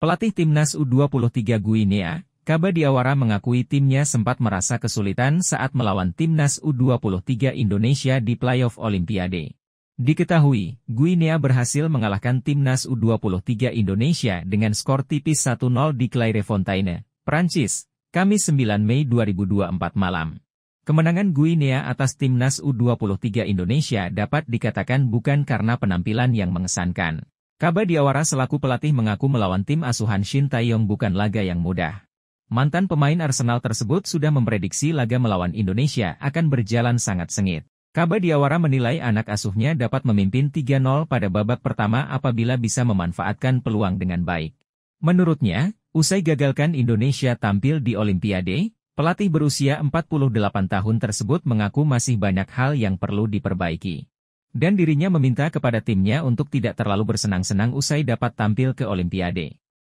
Pelatih timnas U23 Guinea, Kaba Diawara mengakui timnya sempat merasa kesulitan saat melawan timnas U23 Indonesia di playoff Olimpiade. Diketahui, Guinea berhasil mengalahkan timnas U23 Indonesia dengan skor tipis 1-0 di Clairefontaine, Prancis, Kamis 9 Mei 2024 malam. Kemenangan Guinea atas timnas U23 Indonesia dapat dikatakan bukan karena penampilan yang mengesankan. Kaba Diawara selaku pelatih mengaku melawan tim asuhan Shin Taeyong bukan laga yang mudah. Mantan pemain Arsenal tersebut sudah memprediksi laga melawan Indonesia akan berjalan sangat sengit. Kaba Diawara menilai anak asuhnya dapat memimpin 3-0 pada babak pertama apabila bisa memanfaatkan peluang dengan baik. Menurutnya, usai gagalkan Indonesia tampil di Olimpiade, pelatih berusia 48 tahun tersebut mengaku masih banyak hal yang perlu diperbaiki. Dan dirinya meminta kepada timnya untuk tidak terlalu bersenang-senang usai dapat tampil ke Olimpiade.